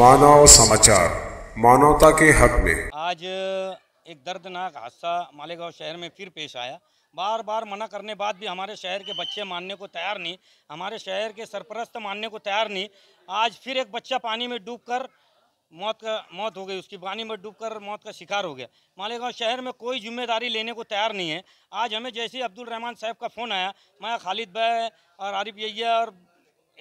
मानव समाचार मानवता के हक में आज एक दर्दनाक हादसा मालेगांव शहर में फिर पेश आया बार बार मना करने बाद भी हमारे शहर के बच्चे मानने को तैयार नहीं हमारे शहर के सरपरस्त मानने को तैयार नहीं आज फिर एक बच्चा पानी में डूबकर मौत का मौत हो गई उसकी पानी में डूबकर मौत का शिकार हो गया मालेगांव शहर में कोई जिम्मेदारी लेने को तैयार नहीं है आज हमें जैसे अब्दुल रहमान साहब का फ़ोन आया मैं खालिद भाई और आरिफ यैया और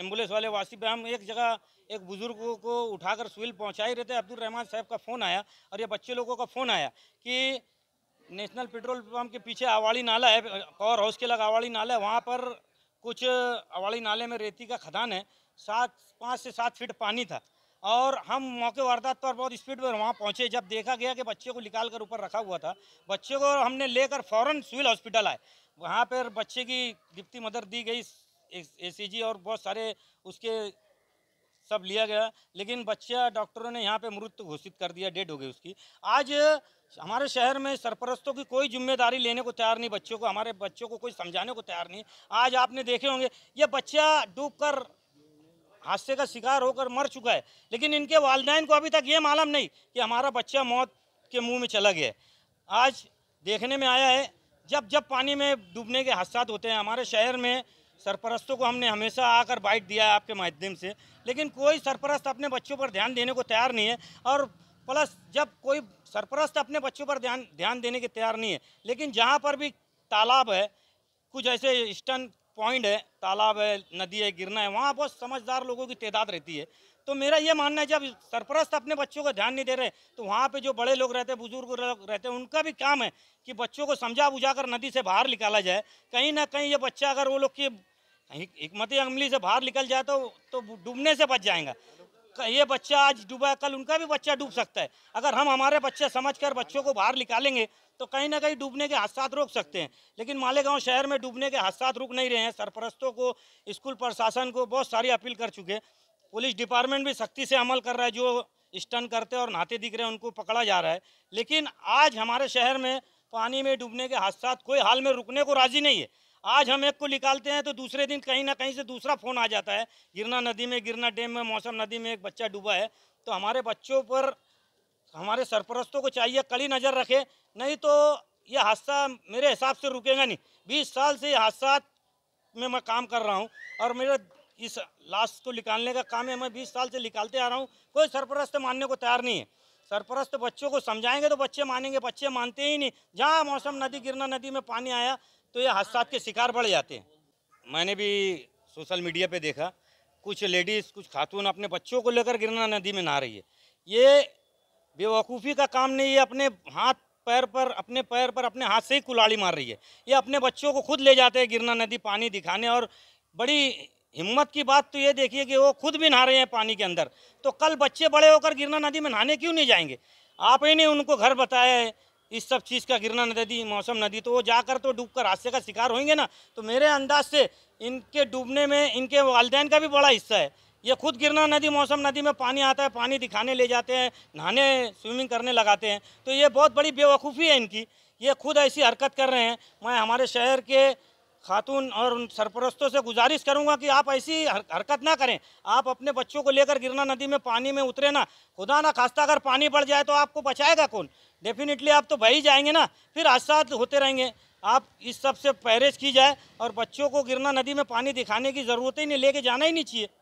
एम्बुलेंस वाले वासी हम एक जगह एक बुज़ुर्ग को उठाकर सुहेल पहुँचा ही रहे थे अब्दुल रहमान साहब का फ़ोन आया और ये बच्चे लोगों का फ़ोन आया कि नेशनल पेट्रोल पम्प के पीछे आवाड़ी नाला है पावर हाउस के लगा आवाड़ी नाला है वहाँ पर कुछ अवाड़ी नाले में रेती का खदान है सात पाँच से सात फीट पानी था और हम मौके वारदात पर बहुत स्पीड में वहाँ पहुँचे जब देखा गया कि बच्चे को निकाल कर ऊपर रखा हुआ था बच्चे को हमने लेकर फ़ौरन सिविल हॉस्पिटल आए वहाँ पर बच्चे की दिप्ती मदर दी गई एसीजी और बहुत सारे उसके सब लिया गया लेकिन बच्चा डॉक्टरों ने यहाँ पे मृत घोषित कर दिया डेड हो गई उसकी आज हमारे शहर में सरपरस्तों की कोई जिम्मेदारी लेने को तैयार नहीं बच्चों को हमारे बच्चों को कोई समझाने को तैयार नहीं आज आपने देखे होंगे ये बच्चा डूब कर हादसे का शिकार होकर मर चुका है लेकिन इनके वालदेन को अभी तक ये मालूम नहीं कि हमारा बच्चा मौत के मुँह में चला गया आज देखने में आया है जब जब पानी में डूबने के हादसा होते हैं हमारे शहर में सरपरस्तों को हमने हमेशा आकर बाइट दिया है आपके माध्यम से लेकिन कोई सरपरस्त अपने बच्चों पर ध्यान देने को तैयार नहीं है और प्लस जब कोई सरपरस्त अपने बच्चों पर ध्यान ध्यान देने के तैयार नहीं है लेकिन जहाँ पर भी तालाब है कुछ ऐसे स्टन पॉइंट है तालाब है नदी है गिरना है वहाँ बहुत समझदार लोगों की तादाद रहती है तो मेरा ये मानना है जब सरपरस्त अपने बच्चों को ध्यान नहीं दे रहे तो वहाँ पे जो बड़े लोग रहते हैं बुजुर्ग लोग रहते हैं उनका भी काम है कि बच्चों को समझा बुझा कर नदी से बाहर निकाला जाए कहीं ना कहीं ये बच्चा अगर वो लोग की हमत अमली से बाहर निकल जाए तो तो डूबने से बच जाएगा ये बच्चा आज डूबा कल उनका भी बच्चा डूब सकता है अगर हम हमारे बच्चे समझ बच्चों को बाहर निकालेंगे तो कहीं ना कहीं डूबने के हादसा रोक सकते हैं लेकिन मालेगांव शहर में डूबने के हादसा रुक नहीं रहे हैं सरपरस्तों को स्कूल प्रशासन को बहुत सारी अपील कर चुके हैं पुलिस डिपार्टमेंट भी सख्ती से अमल कर रहा है जो स्टन करते और नहाते दिख रहे हैं उनको पकड़ा जा रहा है लेकिन आज हमारे शहर में पानी में डूबने के हादसा कोई हाल में रुकने को राजी नहीं है आज हम एक को निकालते हैं तो दूसरे दिन कहीं ना कहीं से दूसरा फ़ोन आ जाता है गिरना नदी में गिरना डैम में मौसम नदी में एक बच्चा डूबा है तो हमारे बच्चों पर हमारे सरपरस्तों को चाहिए कड़ी नज़र रखे नहीं तो यह हादसा मेरे हिसाब से रुकेगा नहीं बीस साल से यह हादसा में मैं काम कर रहा हूँ और मेरे इस लाश को निकालने का काम है मैं बीस साल से निकालते आ रहा हूँ कोई सरपरस्त मानने को तैयार नहीं है सरपरस्त बच्चों को समझाएंगे तो बच्चे मानेंगे बच्चे मानते ही नहीं जहाँ मौसम नदी गिरना नदी में पानी आया तो ये हादसात के शिकार बढ़ जाते हैं मैंने भी सोशल मीडिया पे देखा कुछ लेडीज़ कुछ खातून अपने बच्चों को लेकर गिरना नदी में नहा रही है ये बेवकूफ़ी का काम नहीं है अपने हाथ पैर पर अपने पैर पर अपने हाथ से ही कुलाड़ी मार रही है ये अपने बच्चों को खुद ले जाते हैं गिरना नदी पानी दिखाने और बड़ी हिम्मत की बात तो ये देखिए कि वो खुद भी नहा रहे हैं पानी के अंदर तो कल बच्चे बड़े होकर गिरना नदी में नहाने क्यों नहीं जाएंगे आप ही ने उनको घर बताया है इस सब चीज़ का गिरना नदी मौसम नदी तो वो जाकर तो डूब कर हादसे का शिकार होंगे ना तो मेरे अंदाज से इनके डूबने में इनके वालदेन का भी बड़ा हिस्सा है ये खुद गिरना नदी मौसम नदी में पानी आता है पानी दिखाने ले जाते हैं नहाने स्विमिंग करने लगाते हैं तो ये बहुत बड़ी बेवकूफ़ी है इनकी ये खुद ऐसी हरकत कर रहे हैं मैं हमारे शहर के खातून और उन सरपरस्तों से गुजारिश करूंगा कि आप ऐसी हरकत ना करें आप अपने बच्चों को लेकर गिरना नदी में पानी में उतरे ना खुदा ना खास्ता अगर पानी पड़ जाए तो आपको बचाएगा कौन डेफिनेटली आप तो बह ही जाएंगे ना फिर हादसा होते रहेंगे आप इस सब से परहेज की जाए और बच्चों को गिरना नदी में पानी दिखाने की ज़रूरत ही नहीं लेके जाना ही नहीं चाहिए